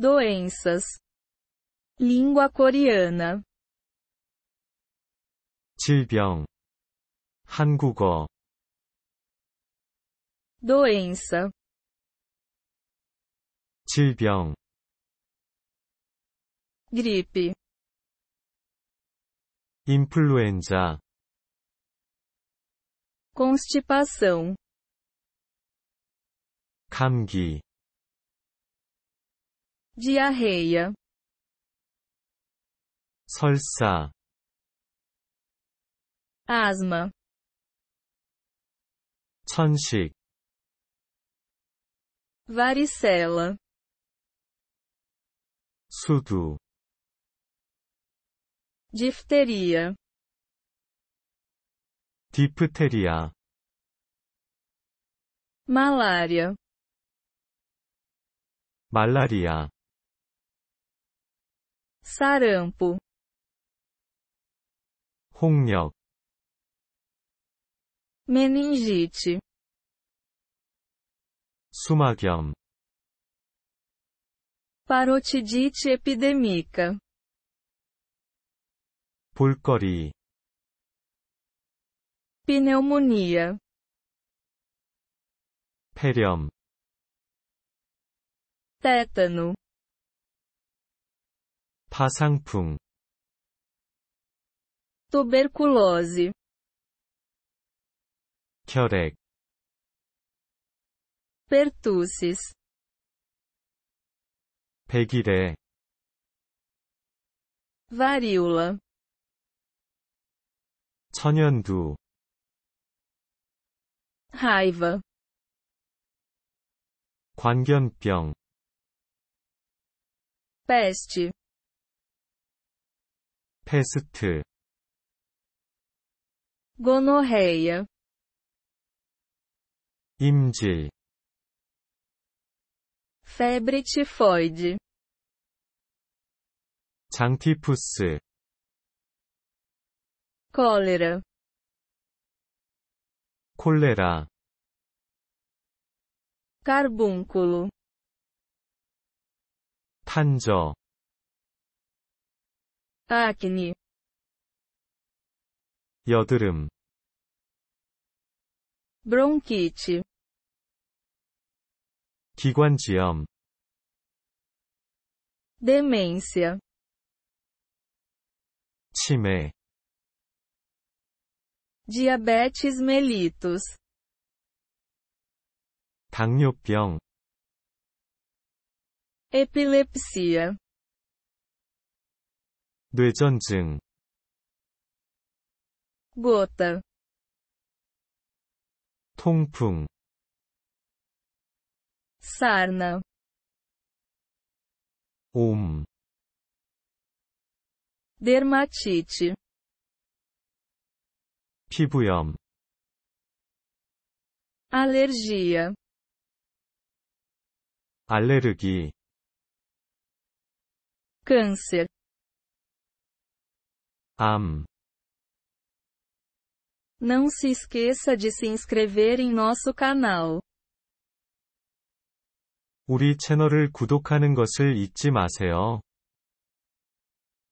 doenças. Língua coreana. 질병 한국어 doença 질병 gripe 인플루엔자 constipação 감기 diarreia 설사 asma 천식 varicela 수두 difteria difteria malária 말라리아 sarampo, 홍역 meningite 수막염 parotidite epidêmica 볼거리 pneumonia 폐렴 tétano 화상풍 tuberculose 결핵 pertussis 백일에 varíola 천연두 raiva 관견병 peste 페스트 gonorreia 임질 febre tifoide 장티푸스 cólera 콜레라 carbúnculo 탄저 acne, 여드름, bronquite, 기관지염, demência, 치매, diabetes mellitus, 당뇨병, epilepsia, 뇌전증 gota 통풍 sarna 옴 dermatite 피부염 alergia 알레르기 câncer Am. Não se esqueça de se inscrever em nosso canal. 우리 채널을 구독하는 것을 잊지 마세요.